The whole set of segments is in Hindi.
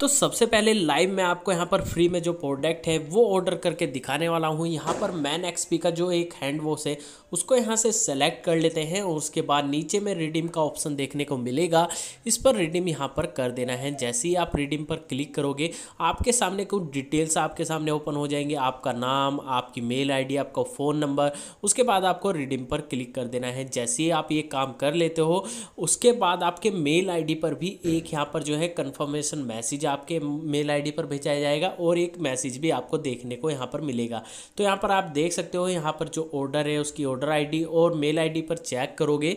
तो सबसे पहले लाइव मैं आपको यहाँ पर फ्री में जो प्रोडक्ट है वो ऑर्डर करके दिखाने वाला हूँ यहाँ पर मैन एक्सपी का जो एक हैंड वॉश है उसको यहाँ से सेलेक्ट कर लेते हैं और उसके बाद नीचे में रिडीम का ऑप्शन देखने को मिलेगा इस पर रिडीम यहाँ पर कर देना है जैसे ही आप रिडीम पर क्लिक करोगे आपके सामने कुछ डिटेल्स आपके सामने ओपन हो जाएंगे आपका नाम आपकी मेल आई आपका फ़ोन नंबर उसके बाद आपको रिडीम पर क्लिक कर देना है जैसे ही आप ये काम कर लेते हो उसके बाद आपके मेल आई पर भी एक यहाँ पर जो है कन्फर्मेशन मैसेज आपके मेल आईडी पर भेजा जाएगा और एक मैसेज भी आपको देखने को यहाँ पर मिलेगा तो यहाँ पर आप देख सकते हो यहाँ पर जो ऑर्डर है उसकी ऑर्डर आईडी और मेल आईडी पर चेक करोगे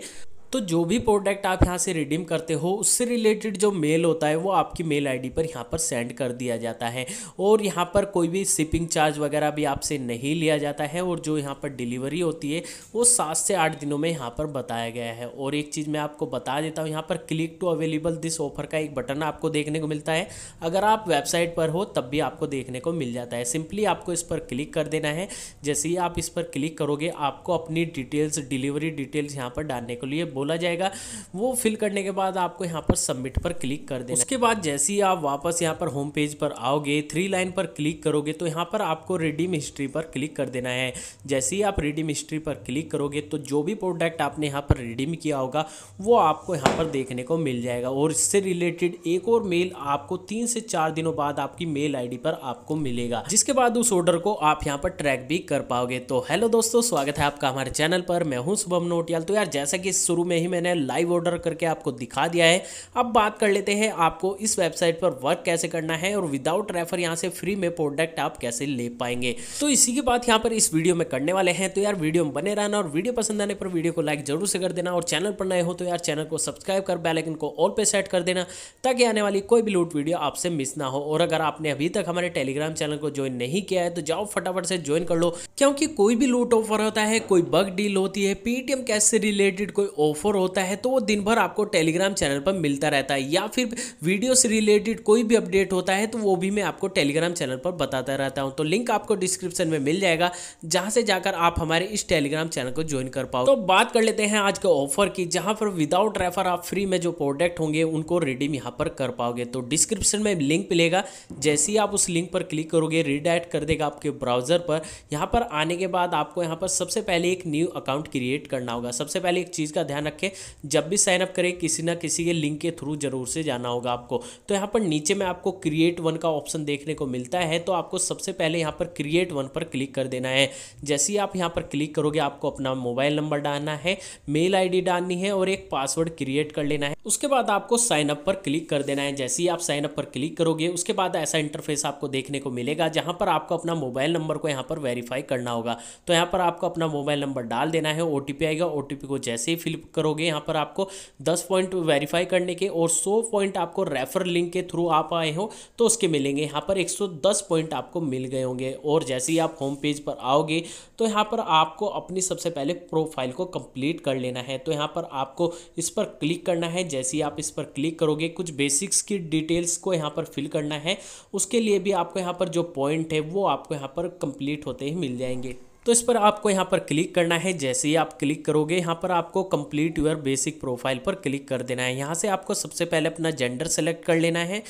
तो जो भी प्रोडक्ट आप यहाँ से रिडीम करते हो उससे रिलेटेड जो मेल होता है वो आपकी मेल आईडी पर यहाँ पर सेंड कर दिया जाता है और यहाँ पर कोई भी शिपिंग चार्ज वगैरह भी आपसे नहीं लिया जाता है और जो यहाँ पर डिलीवरी होती है वो सात से आठ दिनों में यहाँ पर बताया गया है और एक चीज़ मैं आपको बता देता हूँ यहाँ पर click to available this offer का एक बटन आपको देखने को मिलता है अगर आप वेबसाइट पर हो तब भी आपको देखने को मिल जाता है सिंपली आपको इस पर क्लिक कर देना है जैसे ही आप इस पर क्लिक करोगे आपको अपनी डिटेल्स डिलीवरी डिटेल्स यहाँ पर डालने के लिए बोला जाएगा वो फिल करने के बाद आपको यहाँ पर सबमिट पर क्लिक कर देना उसके बाद जैसे ही आप वापस यहाँ पर होम पेज पर आओगे थ्री लाइन पर क्लिक करोगे तो यहाँ पर आपको रिडीम हिस्ट्री पर क्लिक कर देना है जैसे ही आप रिडीम हिस्ट्री पर क्लिक करोगे तो जो भी प्रोडक्ट आपने यहाँ पर रिडीम किया होगा वो आपको यहाँ पर देखने को मिल जाएगा और इससे रिलेटेड एक और मेल आपको तीन से चार दिनों बाद आपकी मेल आईडी पर आपको मिलेगा जिसके बाद उस ऑर्डर को आप यहाँ पर ट्रैक भी कर पाओगे तो हेलो दोस्तों स्वागत है आपका हमारे चैनल पर मैं हूँ शुभम नोटियाल तो यार जैसा कि शुरू में ही मैंने लाइव ऑर्डर करके आपको दिखा दिया है अब बात कर लेते हैं आपको इस वेबसाइट पर वर्क कैसे करना है और विदाउट रेफर यहाँ से फ्री में प्रोडक्ट आप कैसे ले पाएंगे तो इसी की बात यहाँ पर इस वीडियो में करने वाले हैं तो यार वीडियो में बने रहना और वीडियो पसंद आने पर वीडियो को लाइक जरूर से कर देना और चैनल पर नए हो तो यार चैनल को सब्सक्राइब कर बैलाइकन को ऑल पे सेट कर देना ताकि आने वाली कोई भी लूट वीडियो आपसे मिस ना हो और अगर आपने अभी तक हमारे टेलीग्राम चैनल को ज्वाइन नहीं किया है तो जाओ फटाफट से ज्वाइन कर लो क्योंकि कोई भी लूट ऑफर होता है कोई बग डील होती है पीटीएम कैश से रिलेटेड कोई ऑफर ऑफर होता है तो वो दिन भर आपको टेलीग्राम चैनल पर मिलता रहता है या फिर वीडियो से रिलेटेड कोई भी अपडेट होता है तो वो भी मैं आपको टेलीग्राम चैनल पर बताता रहता हूँ तो लिंक आपको डिस्क्रिप्शन में मिल जाएगा जहाँ से जाकर आप हमारे इस टेलीग्राम चैनल को ज्वाइन कर पाओ तो बात कर लेते हैं आज के ऑफर की जहाँ पर विदाउट रेफर आप फ्री में जो प्रोडक्ट होंगे उनको रिडीम यहाँ पर कर पाओगे तो डिस्क्रिप्शन में लिंक मिलेगा जैसे ही आप उस लिंक पर क्लिक करोगे रिडायरेक्ट कर देगा आपके ब्राउजर पर यहाँ पर आने के बाद आपको यहाँ पर सबसे पहले एक न्यू अकाउंट क्रिएट करना होगा सबसे पहले एक चीज़ का ध्यान रखें जब भी साइनअप करें किसी ना किसी के लिंक के थ्रू जरूर से जाना होगा आपको तो यहाँ पर नीचे में आपको क्रिएट वन का ऑप्शन देखने को मिलता है तो आपको सबसे पहले यहाँ पर क्रिएट वन पर क्लिक कर देना है जैसे ही आप यहाँ पर क्लिक करोगे आपको अपना मोबाइल नंबर डालना है मेल आई डालनी है और एक पासवर्ड क्रिएट कर लेना है उसके बाद आपको साइनअप पर क्लिक कर देना है जैसे ही आप साइनअप पर क्लिक करोगे उसके बाद ऐसा इंटरफेस आपको देखने को मिलेगा जहाँ पर आपको अपना मोबाइल नंबर को यहाँ पर वेरीफाई करना होगा तो यहाँ पर आपको अपना मोबाइल नंबर डाल देना है ओ आएगा ओ को जैसे ही फिल करोगे यहाँ पर आपको दस पॉइंट वेरीफाई करने के और सौ पॉइंट आपको रेफर लिंक के थ्रू आप आए हो तो उसके मिलेंगे यहाँ पर एक सौ दस पॉइंट आपको मिल गए होंगे और जैसे ही आप होम पेज पर आओगे तो यहाँ पर आपको अपनी सबसे पहले प्रोफाइल को कंप्लीट कर लेना है तो यहाँ पर आपको इस पर क्लिक करना है जैसे ही आप इस पर क्लिक करोगे कुछ बेसिक्स की डिटेल्स को यहाँ पर फिल करना है उसके लिए भी आपको यहाँ पर जो पॉइंट है वो आपको यहाँ पर कंप्लीट होते ही मिल जाएंगे तो इस पर आपको यहाँ पर क्लिक करना है जैसे ही आप क्लिक करोगे यहाँ पर आपको कंप्लीट यूर बेसिक प्रोफाइल पर क्लिक कर देना है यहाँ से आपको सबसे पहले अपना जेंडर सेलेक्ट कर लेना है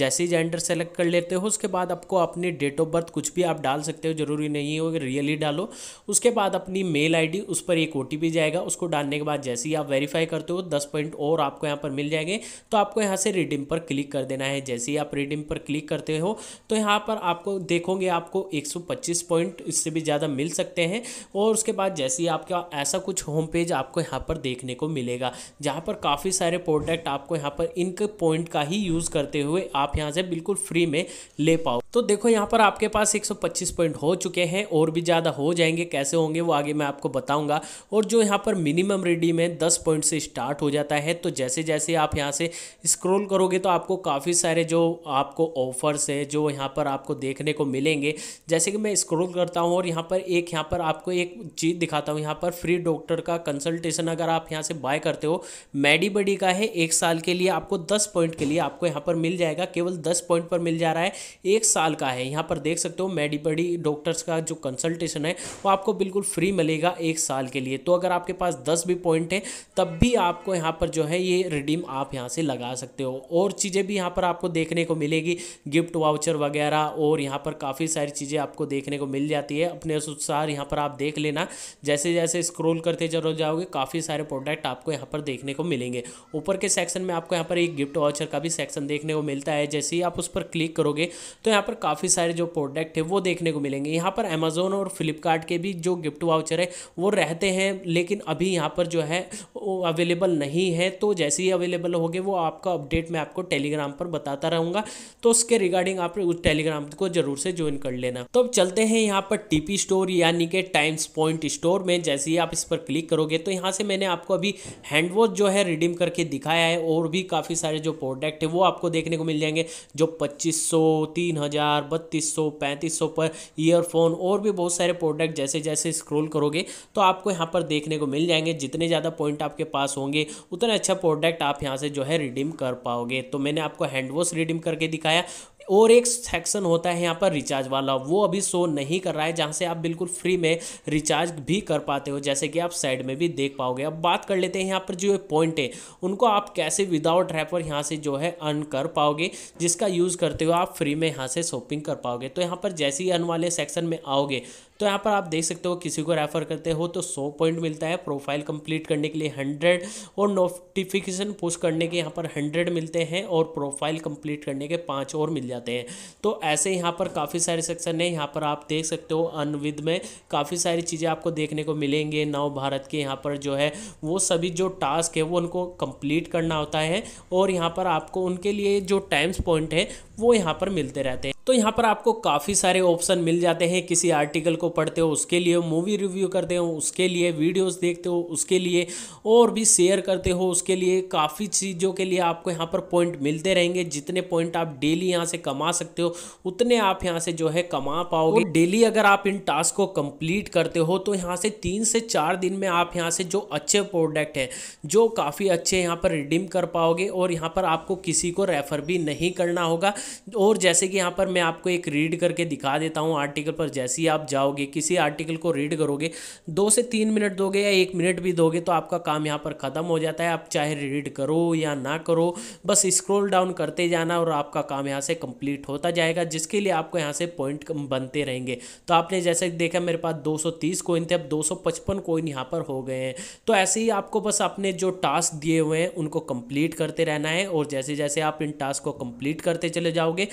जैसे ही जेंडर सेलेक्ट कर लेते हो उसके बाद आपको अपनी डेट ऑफ बर्थ कुछ भी आप डाल सकते हो ज़रूरी नहीं हो रियली डालो उसके बाद अपनी मेल आई उस पर एक ओ जाएगा उसको डालने के बाद जैसे ही आप वेरीफाई करते हो दस पॉइंट और आपको यहाँ पर मिल जाएंगे तो आपको यहाँ से रिडीम पर क्लिक कर देना है जैसे ही आप रिडीम पर क्लिक करते हो तो यहाँ पर आपको देखोगे आपको एक पॉइंट इससे भी ज़्यादा मिल सकते हैं और उसके बाद जैसे ही आपका ऐसा कुछ होम पेज आपको यहाँ पर देखने को मिलेगा जहाँ पर काफ़ी सारे प्रोडक्ट आपको यहाँ पर इनके पॉइंट का ही यूज़ करते हुए आप यहाँ से बिल्कुल फ्री में ले पाओ तो देखो यहाँ पर आपके पास 125 पॉइंट हो चुके हैं और भी ज़्यादा हो जाएंगे कैसे होंगे वो आगे मैं आपको बताऊंगा और जो यहाँ पर मिनिमम रिडीम है 10 पॉइंट से स्टार्ट हो जाता है तो जैसे जैसे आप यहाँ से स्क्रॉल करोगे तो आपको काफ़ी सारे जो आपको ऑफर्स है जो यहाँ पर आपको देखने को मिलेंगे जैसे कि मैं स्क्रोल करता हूँ और यहाँ पर एक यहाँ पर आपको एक चीज़ दिखाता हूँ यहाँ पर फ्री डॉक्टर का कंसल्टेसन अगर आप यहाँ से बाय करते हो मेडी का है एक साल के लिए आपको दस पॉइंट के लिए आपको यहाँ पर मिल जाएगा केवल दस पॉइंट पर मिल जा रहा है एक साल का है यहाँ पर देख सकते हो मेडिपडी डॉक्टर्स का जो कंसल्टेशन है वो आपको बिल्कुल फ्री मिलेगा एक साल के लिए तो अगर आपके पास दस भी पॉइंट है तब भी आपको यहाँ पर जो है ये रिडीम आप यहाँ से लगा सकते हो और चीज़ें भी यहाँ पर आपको देखने को मिलेगी गिफ्ट वाउचर वगैरह और यहाँ पर काफ़ी सारी चीज़ें आपको देखने को मिल जाती है अपने अनुसार यहाँ पर आप देख लेना जैसे जैसे स्क्रोल करते जरूर जाओगे काफ़ी सारे प्रोडक्ट आपको यहाँ पर देखने को मिलेंगे ऊपर के सेक्शन में आपको यहाँ पर एक गिफ्ट वाउचर का भी सेक्शन देखने को मिलता है जैसे ही आप उस पर क्लिक करोगे तो यहाँ पर काफ़ी सारे जो प्रोडक्ट है वो देखने को मिलेंगे यहाँ पर अमेजोन और फ्लिपकार्ट के भी जो गिफ्ट वाउचर है वो रहते हैं लेकिन अभी यहाँ पर जो है अवेलेबल नहीं है तो जैसे ही अवेलेबल हो वो आपका अपडेट मैं आपको टेलीग्राम पर बताता रहूँगा तो उसके रिगार्डिंग आप उस टेलीग्राम को जरूर से ज्वाइन कर लेना तो अब चलते हैं यहाँ पर टीपी स्टोर यानी कि टाइम्स पॉइंट स्टोर में जैसे ही आप इस पर क्लिक करोगे तो यहाँ से मैंने आपको अभी हैंड वॉश जो है रिडीम करके दिखाया है और भी काफ़ी सारे जो प्रोडक्ट है वो आपको देखने को मिल जाएंगे जो पच्चीस सौ तीन हज़ार हज़ार बत्तीस सौ पैंतीस सौ पर ईयरफोन और भी बहुत सारे प्रोडक्ट जैसे जैसे स्क्रॉल करोगे तो आपको यहाँ पर देखने को मिल जाएंगे जितने ज़्यादा पॉइंट आपके पास होंगे उतना अच्छा प्रोडक्ट आप यहाँ से जो है रिडीम कर पाओगे तो मैंने आपको हैंड वॉश रिडीम करके दिखाया और एक सेक्शन होता है यहाँ पर रिचार्ज वाला वो अभी शो नहीं कर रहा है जहाँ से आप बिल्कुल फ्री में रिचार्ज भी कर पाते हो जैसे कि आप साइड में भी देख पाओगे अब बात कर लेते हैं यहाँ पर जो पॉइंट है उनको आप कैसे विदाउट रैपर यहाँ से जो है अर्न कर पाओगे जिसका यूज़ करते हुए आप फ्री में यहाँ से शॉपिंग कर पाओगे तो यहाँ पर जैसे ही अर्न वाले सेक्शन में आओगे तो यहाँ पर आप देख सकते हो किसी को रेफ़र करते हो तो सौ पॉइंट मिलता है प्रोफाइल कंप्लीट करने के लिए हंड्रेड और नोटिफिकेशन पोस्ट करने के यहाँ पर हंड्रेड मिलते हैं और प्रोफाइल कंप्लीट करने के पाँच और मिल जाते हैं तो ऐसे यहाँ पर काफ़ी सारे सेक्शन है यहाँ पर आप देख सकते हो अनविद में काफ़ी सारी चीज़ें आपको देखने को मिलेंगे नव भारत के यहाँ पर जो है वो सभी जो टास्क है वो उनको कंप्लीट करना होता है और यहाँ पर आपको उनके लिए जो टाइम्स पॉइंट है वो यहाँ पर मिलते रहते हैं तो यहाँ पर आपको काफ़ी सारे ऑप्शन मिल जाते हैं किसी आर्टिकल को पढ़ते हो उसके लिए मूवी रिव्यू करते हो उसके लिए वीडियोस देखते हो उसके लिए और भी शेयर करते हो उसके लिए काफ़ी चीज़ों के लिए आपको यहाँ पर पॉइंट मिलते रहेंगे जितने पॉइंट आप डेली यहाँ से कमा सकते हो उतने आप यहाँ से जो है कमा पाओगे डेली अगर आप इन टास्क को कम्प्लीट करते हो तो यहाँ से तीन से चार दिन में आप यहाँ से जो अच्छे प्रोडक्ट हैं जो काफ़ी अच्छे यहाँ पर रिडीम कर पाओगे और यहाँ पर आपको किसी को रेफर भी नहीं करना होगा और जैसे कि यहाँ पर मैं आपको एक रीड करके दिखा देता हूँ आर्टिकल पर जैसे ही आप जाओगे किसी आर्टिकल को रीड करोगे दो से तीन मिनट दोगे या एक मिनट भी दोगे तो आपका काम यहाँ पर ख़त्म हो जाता है आप चाहे रीड करो या ना करो बस स्क्रोल डाउन करते जाना और आपका काम यहाँ से कंप्लीट होता जाएगा जिसके लिए आपको यहाँ से पॉइंट बनते रहेंगे तो आपने जैसे देखा मेरे पास तीस कोइन थे अब पचपन कोइन यहाँ पर हो गए हैं तो ऐसे ही आपको बस अपने जो टास्क दिए हुए हैं उनको कंप्लीट करते रहना है और जैसे जैसे आप इन टास्क को कंप्लीट करते चले जाओगे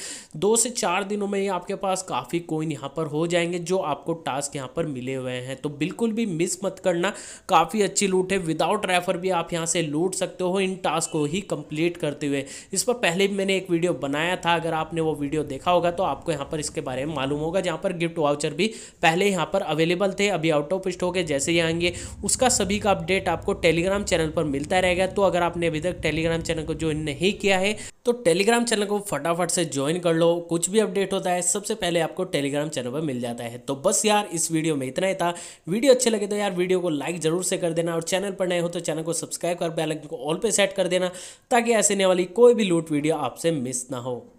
दो से चार चार दिनों में ही आपके पास काफ़ी कोइन यहाँ पर हो जाएंगे जो आपको टास्क यहाँ पर मिले हुए हैं तो बिल्कुल भी मिस मत करना काफ़ी अच्छी लूट है विदाउट रेफर भी आप यहाँ से लूट सकते हो इन टास्क को ही कंप्लीट करते हुए इस पर पहले भी मैंने एक वीडियो बनाया था अगर आपने वो वीडियो देखा होगा तो आपको यहाँ पर इसके बारे में मालूम होगा जहाँ पर गिफ्ट वाउचर भी पहले यहाँ पर अवेलेबल थे अभी आउट ऑफ स्टॉक के जैसे ही आएंगे उसका सभी का अपडेट आपको टेलीग्राम चैनल पर मिलता रहेगा तो अगर आपने अभी तक टेलीग्राम चैनल को ज्वाइन नहीं किया है तो टेलीग्राम चैनल को फटाफट से ज्वाइन कर लो कुछ भी अपडेट होता है सबसे पहले आपको टेलीग्राम चैनल पर मिल जाता है तो बस यार इस वीडियो में इतना ही था वीडियो अच्छे लगे तो यार वीडियो को लाइक जरूर से कर देना और चैनल पर नए हो तो चैनल को सब्सक्राइब कर बेलाइकन को ऑल पे सेट कर देना ताकि ऐसे नए वाली कोई भी लूट वीडियो आपसे मिस ना हो